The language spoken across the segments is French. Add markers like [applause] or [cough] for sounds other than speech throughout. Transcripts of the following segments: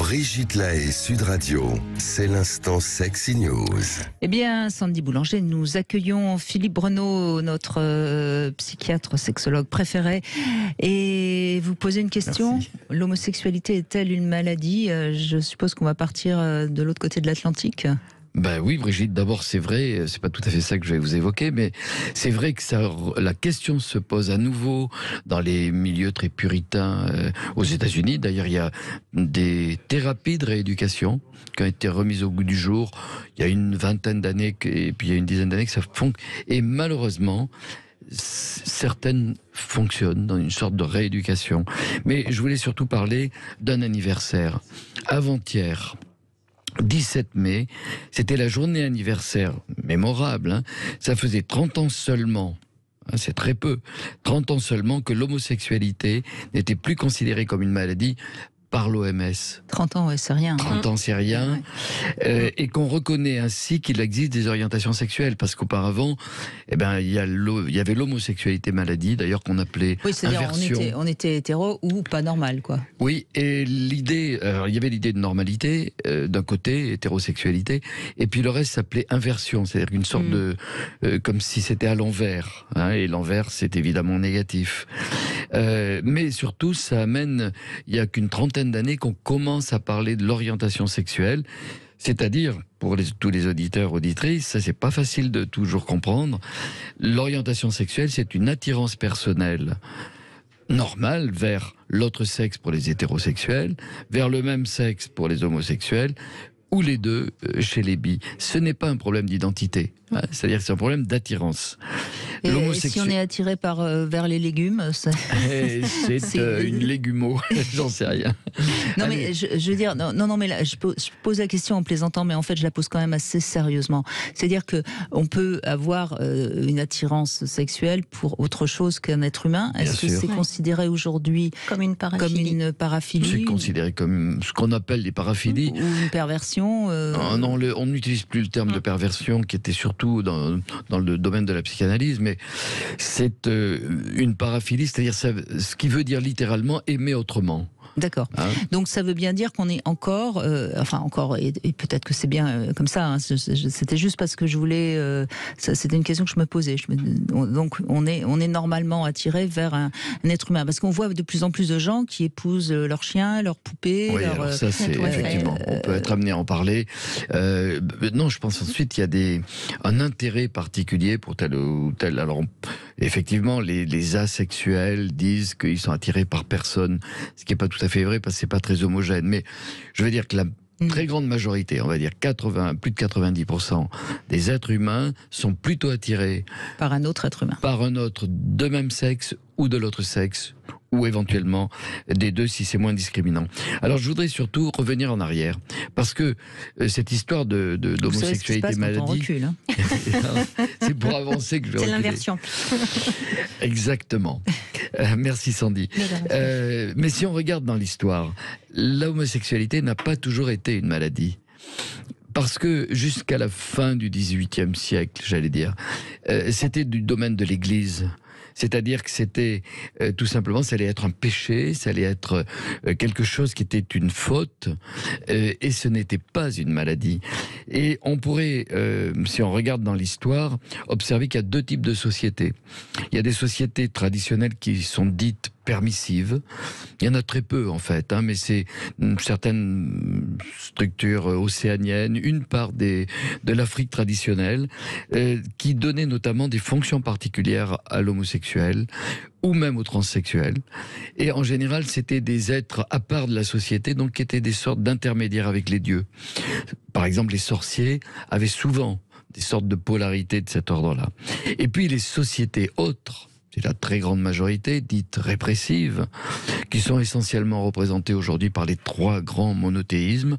Brigitte Lahaye, Sud Radio, c'est l'instant Sexy News. Eh bien, Sandy Boulanger, nous accueillons Philippe Brenaud, notre euh, psychiatre sexologue préféré, et vous posez une question. L'homosexualité est-elle une maladie euh, Je suppose qu'on va partir euh, de l'autre côté de l'Atlantique. Ben oui, Brigitte, d'abord, c'est vrai, c'est pas tout à fait ça que je vais vous évoquer, mais c'est vrai que ça, la question se pose à nouveau dans les milieux très puritains euh, aux États-Unis. D'ailleurs, il y a des thérapies de rééducation qui ont été remises au goût du jour il y a une vingtaine d'années et puis il y a une dizaine d'années que ça fonctionne. Et malheureusement, certaines fonctionnent dans une sorte de rééducation. Mais je voulais surtout parler d'un anniversaire. Avant-hier, 17 mai, c'était la journée anniversaire mémorable. Hein. Ça faisait 30 ans seulement hein, c'est très peu, 30 ans seulement que l'homosexualité n'était plus considérée comme une maladie par l'OMS. 30 hein. ans, c'est rien. 30 ans, c'est rien. et qu'on reconnaît ainsi qu'il existe des orientations sexuelles, parce qu'auparavant, eh ben, il, y, y avait l'homosexualité maladie, d'ailleurs qu'on appelait Oui, c'est-à-dire on était, on hétéro ou pas normal, quoi. Oui, et l'idée, il y avait l'idée de normalité, euh, d'un côté, hétérosexualité, et puis le reste s'appelait inversion, c'est-à-dire une sorte hmm. de... Euh, comme si c'était à l'envers, hein, et l'envers, c'est évidemment négatif. Euh, mais surtout, ça amène, il n'y a qu'une trentaine d'années qu'on commence à parler de l'orientation sexuelle. C'est-à-dire, pour tous les auditeurs, auditrices, ça c'est pas facile de toujours comprendre, l'orientation sexuelle c'est une attirance personnelle normale vers l'autre sexe pour les hétérosexuels, vers le même sexe pour les homosexuels, ou les deux euh, chez les bi. Ce n'est pas un problème d'identité, c'est-à-dire c'est un problème d'attirance. Et si on est attiré par, euh, vers les légumes, eh, c'est [laughs] euh, une légumo, [laughs] j'en sais rien. Non, mais je, veux dire, non, non, mais là, je, pose, la question en plaisantant, mais en fait, je la pose quand même assez sérieusement. C'est-à-dire que on peut avoir euh, une attirance sexuelle pour autre chose qu'un être humain. Est-ce que c'est considéré aujourd'hui comme une paraphilie, paraphilie C'est considéré comme ce qu'on appelle des paraphilies. Ou une perversion ah Non, on n'utilise plus le terme de ah. perversion qui était surtout dans, dans le domaine de la psychanalyse, mais c'est euh, une paraphilie, c'est-à-dire ce qui veut dire littéralement aimer autrement. D'accord. Hein donc ça veut bien dire qu'on est encore, euh, enfin encore, et, peut-être que c'est bien euh, comme ça. Hein, c'était juste parce que je voulais. Euh, c'était une question que je me posais. donc on est, on est normalement attiré vers un, être humain parce qu'on voit de plus en plus de gens qui épousent leurs chiens, leur poupées Oui, alors ça c'est effectivement. on peut être amené à en parler. non, je pense ensuite il y a des un intérêt particulier pour tel ou tel. Alors effectivement, les, les asexuels disent qu'ils sont attirés par personne, ce qui n'est pas tout à fait c'est vrai parce que c'est pas très homogène. Mais je veux dire que la mmh. très grande majorité, on va dire 80, plus de 90% des êtres humains sont plutôt attirés par un autre être humain. Par un autre de même sexe ou de l'autre sexe ou éventuellement des deux si c'est moins discriminant. Alors je voudrais surtout revenir en arrière parce que euh, cette histoire de, de d'homosexualité maladie, c'est pour avancer que je vais. C'est l'inversion. [laughs] Exactement. Euh, merci Sandy. Euh, mais si on regarde dans l'histoire, l'homosexualité n'a pas toujours été une maladie parce que jusqu'à la fin du XVIIIe siècle, j'allais dire, c'était du domaine de l'Église. C'est-à-dire que c'était euh, tout simplement, ça allait être un péché, ça allait être euh, quelque chose qui était une faute, euh, et ce n'était pas une maladie. Et on pourrait, si on regarde dans l'histoire, observer qu'il y a deux types de sociétés. Il y a des sociétés traditionnelles qui sont dites permissive. Il y en a très peu en fait, hein, mais c'est certaines structures océaniennes, une part des, de l'Afrique traditionnelle, euh, qui donnaient notamment des fonctions particulières à l'homosexuel ou même aux transsexuels. Et en général, c'était des êtres à part de la société, donc qui étaient des sortes d'intermédiaires avec les dieux. Par exemple, les sorciers avaient souvent des sortes de polarité de cet ordre-là. Et puis les sociétés autres, c'est la très grande majorité, dite répressive, qui sont essentiellement représentées aujourd'hui par les trois grands monothéismes, et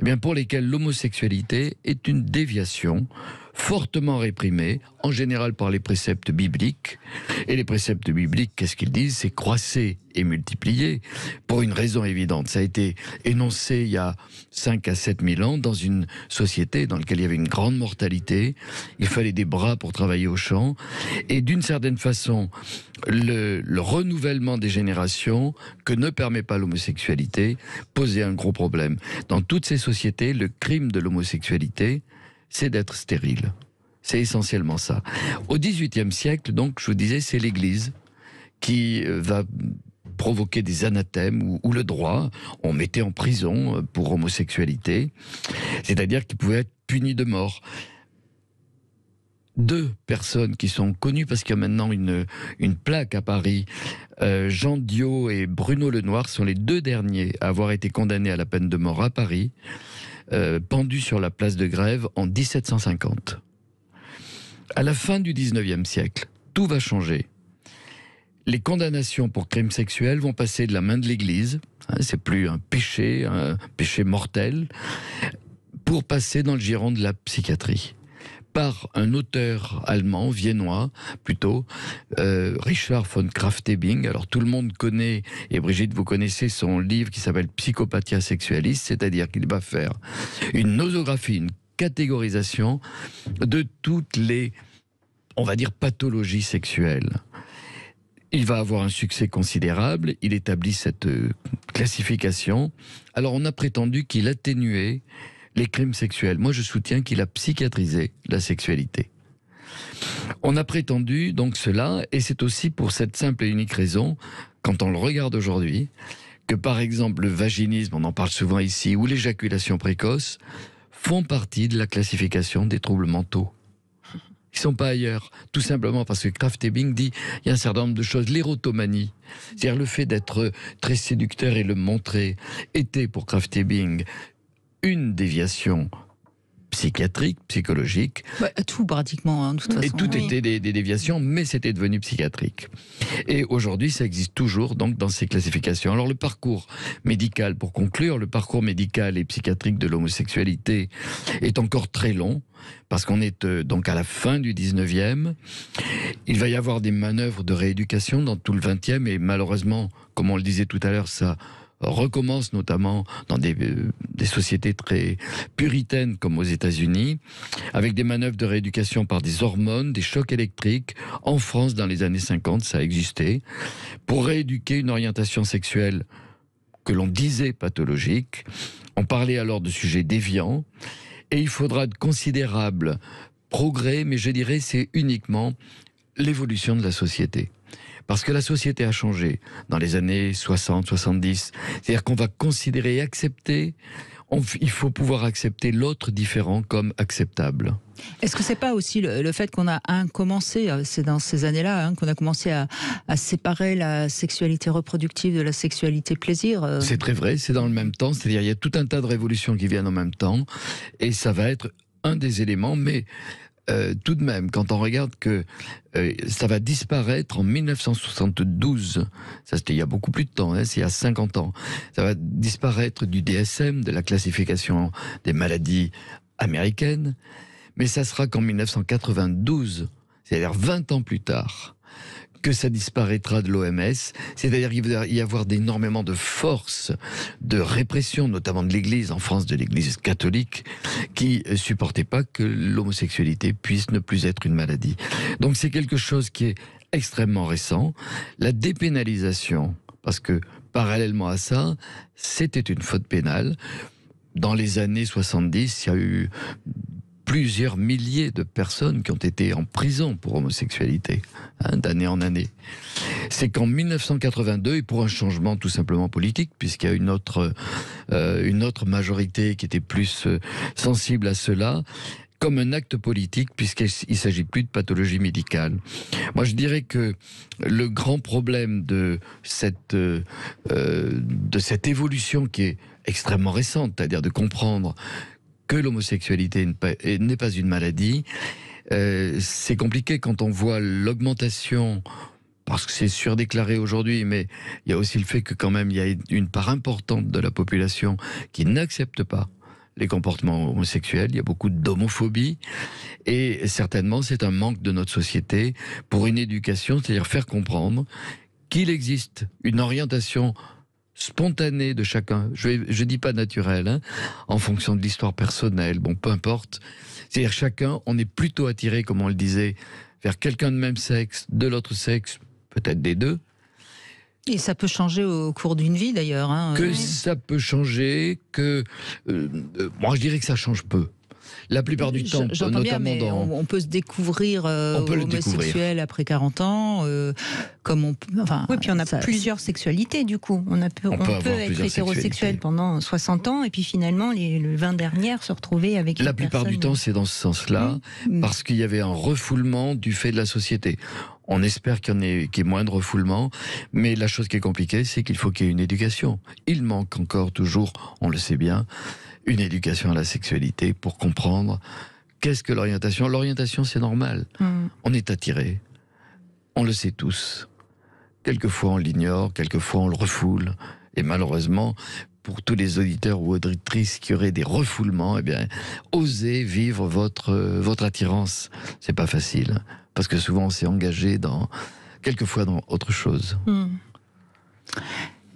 eh bien pour lesquels l'homosexualité est une déviation fortement réprimée, en général par les préceptes bibliques. Et les préceptes bibliques, qu'est-ce qu'ils disent C'est croissez et multiplier pour une raison évidente. Ça a été énoncé il y a 5 à 7 000 ans dans une société dans laquelle il y avait une grande mortalité. Il fallait des bras pour travailler au champ. Et d'une certaine façon, le renouvellement des générations, que ne permet pas l'homosexualité, posait un gros problème. Dans toutes ces sociétés, le crime de l'homosexualité, c'est d'être stérile. C'est essentiellement ça. Au XVIIIe siècle, donc, je vous disais, c'est l'Église qui euh, va provoquer des anathèmes ou, le droit. On mettait en prison euh, pour homosexualité, c'est-à-dire qu'il pouvait être puni de mort deux personnes qui sont connues parce qu'il y a maintenant une, plaque à Paris. Euh, Jean Dio et Bruno Lenoir sont les deux derniers à avoir été condamnés à la peine de mort à Paris, euh, pendus sur la place de Grève en 1750. À la fin du 19e siècle, tout va changer. Les condamnations pour crimes sexuels vont passer de la main de l'Église, hein, c'est plus un péché, un péché mortel, pour passer dans le giron de la psychiatrie par un auteur allemand, viennois plutôt, euh, Richard von Kraft-Ebing. Alors tout le monde connaît, et Brigitte, vous connaissez son livre qui s'appelle Psychopathia sexualis, c'est-à-dire qu'il va faire une nosographie, une catégorisation de toutes les, on va dire, pathologies sexuelles. Il va avoir un succès considérable, il établit cette euh, classification. Alors on a prétendu qu'il atténuait les crimes sexuels. Moi, je soutiens qu'il a psychiatrisé la sexualité. On a prétendu donc cela, et c'est aussi pour cette simple et unique raison, quand on le regarde aujourd'hui, que par exemple le vaginisme, on en parle souvent ici, ou l'éjaculation précoce, font partie de la classification des troubles mentaux. Ils sont pas ailleurs, tout simplement parce que Kraft Ebing dit il y a un certain nombre de choses. L'érotomanie, c'est-à-dire le fait d'être très séducteur et le montrer, était pour Kraft Ebing une déviation psychiatrique, psychologique. Bah, tout pratiquement, hein, de toute façon. Et tout était des, déviations, mais c'était devenu psychiatrique. Et aujourd'hui, ça existe toujours donc dans ces classifications. Alors le parcours médical, pour conclure, le parcours médical et psychiatrique de l'homosexualité est encore très long, parce qu'on est euh, donc à la fin du 19e. Il va y avoir des manœuvres de rééducation dans tout le 20e, et malheureusement, comme on le disait tout à l'heure, ça recommence notamment dans euh, des, sociétés très puritaines comme aux États-Unis, avec des manœuvres de rééducation par des hormones, des chocs électriques. En France, dans les années 50, ça existait. Pour rééduquer une orientation sexuelle que l'on disait pathologique, on parlait alors de sujets déviants. Et il faudra de considérables progrès, mais je dirais c'est uniquement l'évolution de la société. Parce que la société a changé dans les années 60, 70. C'est-à-dire qu'on va considérer et accepter, il faut pouvoir accepter l'autre différent comme acceptable. Est-ce que c'est pas aussi le, fait qu'on a un commencé, euh, c'est dans ces années-là hein, qu'on a commencé à, séparer la sexualité reproductive de la sexualité plaisir euh C'est très vrai, c'est dans le même temps, c'est-à-dire il y a tout un tas de révolutions qui viennent en même temps, et ça va être un des éléments, mais euh, tout de même, quand on regarde que euh, ça va disparaître en 1972, ça c'était il y a beaucoup plus de temps, hein, c'est il y a 50 ans, ça va disparaître du DSM, de la classification des maladies américaines, mais ça sera qu'en 1992, c'est-à-dire 20 ans plus tard, que ça disparaîtra de l'OMS. C'est-à-dire qu'il va y avoir énormément de forces de répression, notamment de l'Église, en France de l'Église catholique, qui euh, supportait pas que l'homosexualité puisse ne plus être une maladie. Donc c'est quelque chose qui est extrêmement récent. La dépénalisation, parce que parallèlement à ça, c'était une faute pénale. Dans les années 70, il y a eu plusieurs milliers de personnes qui ont été en prison pour homosexualité, hein, d'année en année. C'est qu'en 1982, et pour un changement tout simplement politique, puisqu'il y a une autre, euh, une autre majorité qui était plus euh, sensible à cela, comme un acte politique puisqu'il s'agit plus de pathologie médicale. Moi, je dirais que le grand problème de cette euh, de cette évolution qui est extrêmement récente, c'est-à-dire de comprendre que l'homosexualité n'est pas euh, une maladie. Euh, c'est compliqué quand on voit l'augmentation, parce que c'est surdéclaré aujourd'hui, mais il y a aussi le fait que quand même il y a une part importante de la population qui n'accepte pas les comportements homosexuels, il y a beaucoup d'homophobie, et certainement c'est un manque de notre société pour une éducation, c'est-à-dire faire comprendre qu'il existe une orientation spontané de chacun. Je ne dis pas naturel, hein, en fonction de l'histoire personnelle, bon, peu importe. C'est-à-dire chacun, on est plutôt attiré, comme on le disait, vers quelqu'un de même sexe, de l'autre sexe, peut-être des deux. Et ça peut changer au cours d'une vie d'ailleurs. Hein, que euh, ça peut changer, que... Euh, euh, moi je dirais que ça change peu. La plupart du temps, notamment dans... On peut se découvrir euh, homosexuel après 40 ans, euh, comme on oui, puis on a plusieurs sexualités, du coup. On, a peut, être hétérosexuel pendant 60 ans, et puis finalement, les, 20 dernières se retrouver avec... La plupart du temps, c'est dans ce sens-là, mm. Mm. parce qu'il y avait un refoulement du fait de la société. On espère qu'il y, ait, qu'il y ait moins de refoulement, mais la chose qui est compliquée, c'est qu'il faut qu'il y ait une éducation. Il manque encore toujours, on le sait bien, une éducation à la sexualité pour comprendre qu'est-ce que l'orientation. L'orientation, c'est normal. Mm. On est attiré. On le sait tous. Quelquefois, on l'ignore, quelquefois, on le refoule. Et malheureusement, pour tous les auditeurs ou auditrices qui auraient des refoulements, eh bien, oser vivre votre, euh, votre attirance. C'est pas facile. Parce que souvent, on s'est engagé dans, quelquefois, dans autre chose. Mm.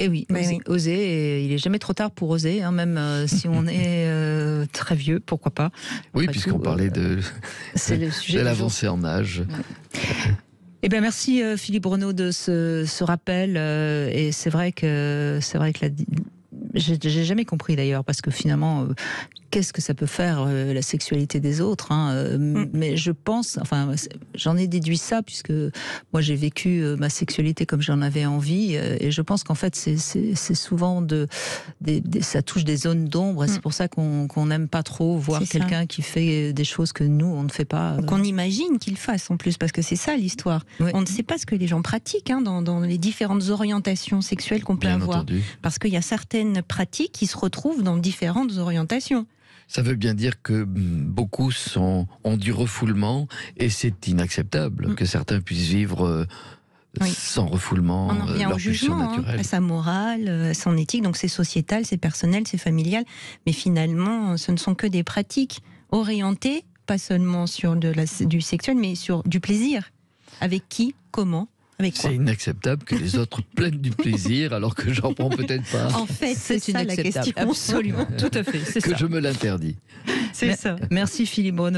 Et eh ben oui, oser, il est jamais trop tard pour oser, hein, même euh, si on est euh, très vieux, pourquoi pas. Oui, puisqu'on parlait de, euh, [laughs] de l'avancée en âge. Eh bien, merci Philippe Renaud de ce, rappel. et c'est vrai que c'est vrai que j'ai jamais compris d'ailleurs parce que finalement qu'est-ce que ça peut faire euh, la sexualité des autres hein, euh, mm. Mais je pense, enfin, j'en ai déduit ça puisque moi j'ai vécu euh, ma sexualité comme j'en avais envie, et je pense qu'en fait c'est souvent de, ça touche des zones d'ombre, c'est mm. pour ça qu'on n'aime pas trop voir quelqu'un qui fait des choses que nous on ne fait pas. Qu'on imagine qu'il fasse en plus, parce que c'est ça l'histoire. On ne sait pas ce que les gens pratiquent hein, dans, les différentes orientations sexuelles qu'on peut avoir, parce qu'il y a certaines pratiques qui se retrouvent dans différentes orientations ça veut bien dire que beaucoup sont, ont du refoulement et c'est inacceptable mm. que certains puissent vivre. Euh, sans refoulement, on en revient euh, jugement, à hein, sa morale, à euh, son éthique. Donc c'est sociétal, c'est personnel, c'est familial. Mais finalement, ce ne sont que des pratiques orientées, pas seulement sur de la, du sexuel, mais sur du plaisir. Avec qui, comment c'est inacceptable que les autres [laughs] pleinent du plaisir alors que j'en prends peut-être pas. En fait, c'est ça La question. Absolument, tout à fait. Que je me l'interdis. C'est ça. Merci Philippe Bruno.